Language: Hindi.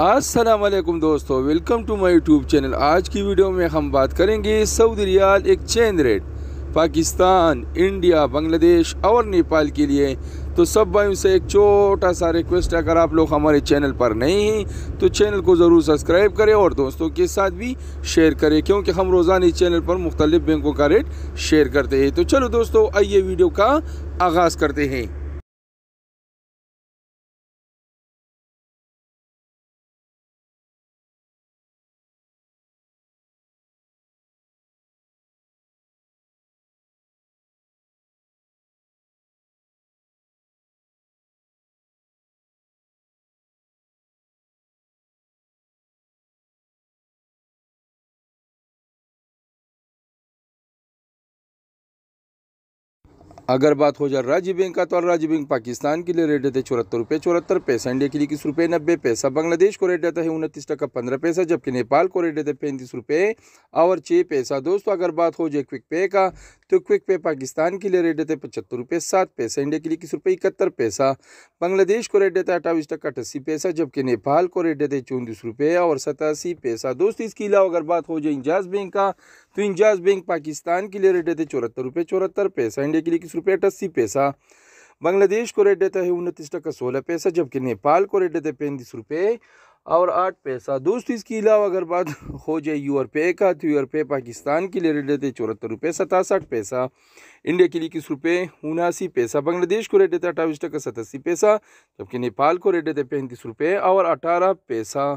असलम दोस्तों welcome to my YouTube channel आज की वीडियो में हम बात करेंगे Saudi riyal exchange rate Pakistan India Bangladesh और नेपाल के लिए तो सब भाई से एक छोटा सा रिक्वेस्ट है अगर आप लोग हमारे चैनल पर नहीं हैं तो चैनल को ज़रूर सब्सक्राइब करें और दोस्तों के साथ भी शेयर करें क्योंकि हम रोज़ाना इस चैनल पर मुख्तलिफ बैंकों का रेट शेयर करते हैं तो चलो दोस्तों आइए वीडियो का आगाज़ करते हैं अगर बात हो जाए राज्य बैंक का तो राज्य बैंक पाकिस्तान के लिए रेट देते चौहत्तर रुपये चौहत्तर पैसा इंडिया के लिए इक्कीस रुपये नब्बे पैसा बांग्लादेश को रेट देता है उनतीस टका पंद्रह पैसा जबकि नेपाल को रेट देते पैंतीस रुपये और छः पैसा दोस्तों अगर बात हो जाए क्विक पे का तो क्विक पे पाकिस्तान के लिए रेट देते पचहत्तर रुपये सात पैसा इंडिया के लिए इक्कीस रुपये इकहत्तर पैसा बांग्लादेश को रेट देता है अट्ठाईस टका अट्ठासी पैसा जबकि नेपाल को रेट देते चौंतीस रुपये और सतासी पैसा दोस्तों इसके अलावा अगर बात हो जाए इंजाज बैंक का तो इंजाज बैंक पाकिस्तान के लिए रेट देते चौहत्तर रुपये चौहत्तर पैसा इंडिया के लिए इक्कीस रुपये अट्ठासी पैसा बांग्लादेश को रेट देता है उनतीस टका सोलह पैसा जबकि नेपाल को रेट देते पैंतीस रुपये और आठ पैसा दोस्तों इसके अलावा अगर बात हो जाए यू आर पे का तो यू आर पे पाकिस्तान के लिए रेट देते चौहत्तर रुपये सतासठ पैसा इंडिया के लिए इक्कीस रुपये उनासी पैसा बांग्लादेश को रेट देता अट्ठाईस टका सतासी पैसा जबकि नेपाल को रेट देते पैंतीस रुपये और अठारह पैसा